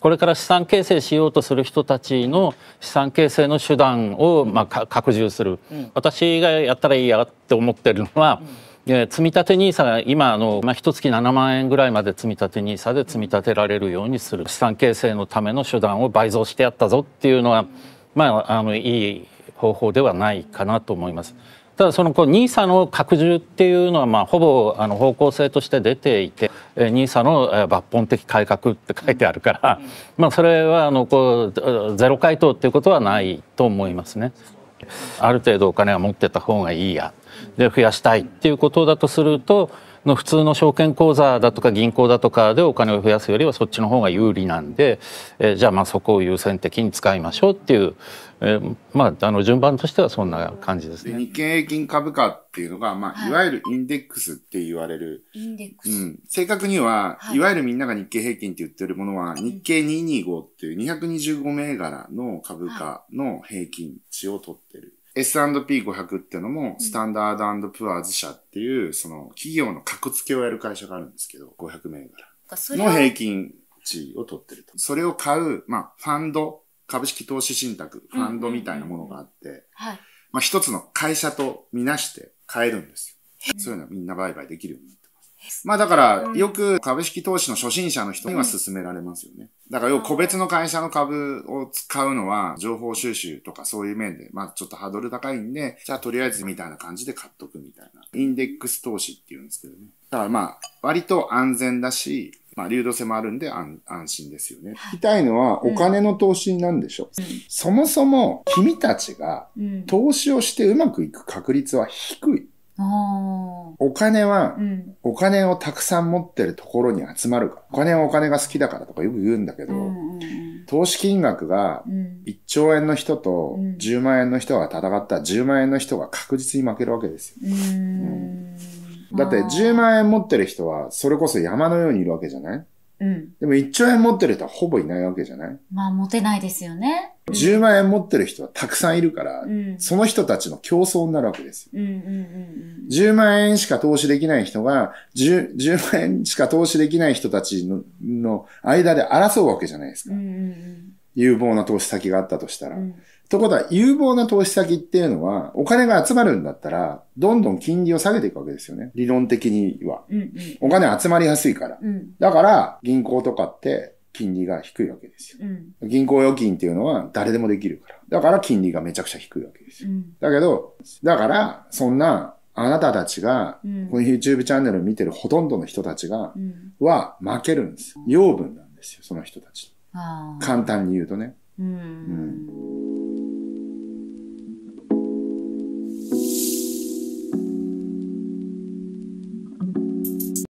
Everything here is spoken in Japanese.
これから資産形成しようとする人たちの資産形成の手段をまあ拡充する、うん、私がやったらいいやって思ってるのは、うん、積立 NISA が今の、まあ、1月7万円ぐらいまで積立 NISA で積み立てられるようにする資産形成のための手段を倍増してやったぞっていうのは、まあ、あのいい方法ではないかなと思います。ただそのこう NISA の拡充っていうのはまあほぼあの方向性として出ていて NISA の抜本的改革って書いてあるから、まあそれはあのこうゼロ回答っていうことはないと思いますね。ある程度お金は持ってた方がいいやで増やしたいっていうことだとするとの普通の証券口座だとか銀行だとかでお金を増やすよりはそっちの方が有利なんで、えじゃあまあそこを優先的に使いましょうっていう、えー、まああの順番としてはそんな感じですね。日経平均株価っていうのが、まあ、い、わゆるインデックスって言われる。インデックス。うん、正確には、はい、いわゆるみんなが日経平均って言ってるものは、日経225っていう225銘柄の株価の平均値を取ってる。S&P500 ってのも、スタンダードプアーズ社っていう、その企業の格付けをやる会社があるんですけど、500銘柄の平均値を取ってると。それを買う、まあ、ファンド、株式投資信託、ファンドみたいなものがあって、まあ一つの会社とみなして買えるんですよ。そういうのはみんな売買できるようになって。まあだから、よく株式投資の初心者の人には勧められますよね。だから、個別の会社の株を使うのは、情報収集とかそういう面で、まあちょっとハードル高いんで、じゃあとりあえずみたいな感じで買っとくみたいな。インデックス投資っていうんですけどね。だからまあ、割と安全だし、まあ、流動性もあるんで安心ですよね。聞きたいのは、お金の投資なんでしょう、うん、そもそも、君たちが、投資をしてうまくいく確率は低い。うんお金は、お金をたくさん持ってるところに集まるかお金はお金が好きだからとかよく言うんだけど、投資金額が1兆円の人と10万円の人が戦ったら10万円の人が確実に負けるわけですよ。だって10万円持ってる人はそれこそ山のようにいるわけじゃないでも1兆円持ってる人はほぼいないわけじゃないまあ持てないですよね。10万円持ってる人はたくさんいるから、うん、その人たちの競争になるわけですよ、10万円しか投資できない人が10、10万円しか投資できない人たちのの間で争うわけじゃないですか、うんうんうん。有望な投資先があったとしたら。うん、とことは、有望な投資先っていうのは、お金が集まるんだったら、どんどん金利を下げていくわけですよね。理論的には。うんうん、お金集まりやすいから。うん、だから、銀行とかって、金利が低いわけですよ。うん、銀行預金っていうのは誰でもできるから。だから金利がめちゃくちゃ低いわけですよ。うん、だけど、だから、そんな、あなたたちが、この YouTube チャンネルを見てるほとんどの人たちが、は負けるんです。養分なんですよ、その人たち。簡単に言うとね。うん